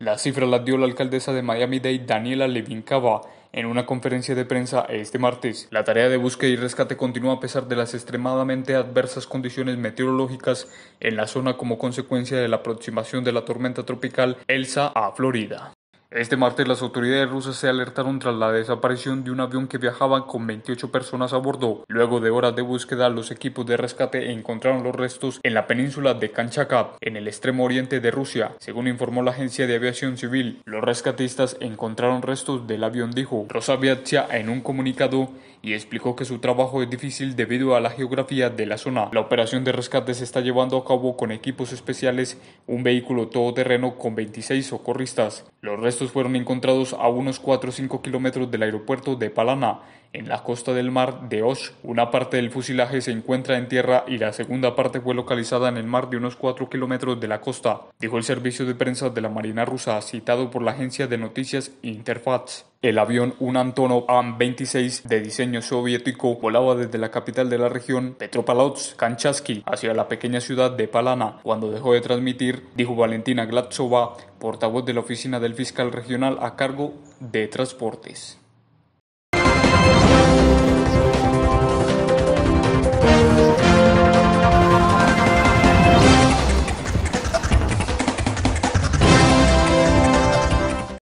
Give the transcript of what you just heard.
La cifra la dio la alcaldesa de Miami-Dade, Daniela Levin Cava, en una conferencia de prensa este martes. La tarea de búsqueda y rescate continúa a pesar de las extremadamente adversas condiciones meteorológicas en la zona como consecuencia de la aproximación de la tormenta tropical Elsa a Florida. Este martes las autoridades rusas se alertaron tras la desaparición de un avión que viajaba con 28 personas a bordo. Luego de horas de búsqueda, los equipos de rescate encontraron los restos en la península de Kanchakab, en el extremo oriente de Rusia, según informó la agencia de aviación civil. Los rescatistas encontraron restos del avión, dijo Rosaviatsia en un comunicado y explicó que su trabajo es difícil debido a la geografía de la zona. La operación de rescate se está llevando a cabo con equipos especiales, un vehículo todoterreno con 26 socorristas. Los restos estos fueron encontrados a unos 4 o 5 kilómetros del aeropuerto de Palana, en la costa del mar de Osh. Una parte del fusilaje se encuentra en tierra y la segunda parte fue localizada en el mar de unos 4 kilómetros de la costa, dijo el servicio de prensa de la Marina rusa, citado por la agencia de noticias Interfax. El avión, un Antonov An-26 de diseño soviético, volaba desde la capital de la región, Petropavlovsk, Kanchaski, hacia la pequeña ciudad de Palana. Cuando dejó de transmitir, dijo Valentina Glatsova, portavoz de la oficina del fiscal regional a cargo de transportes.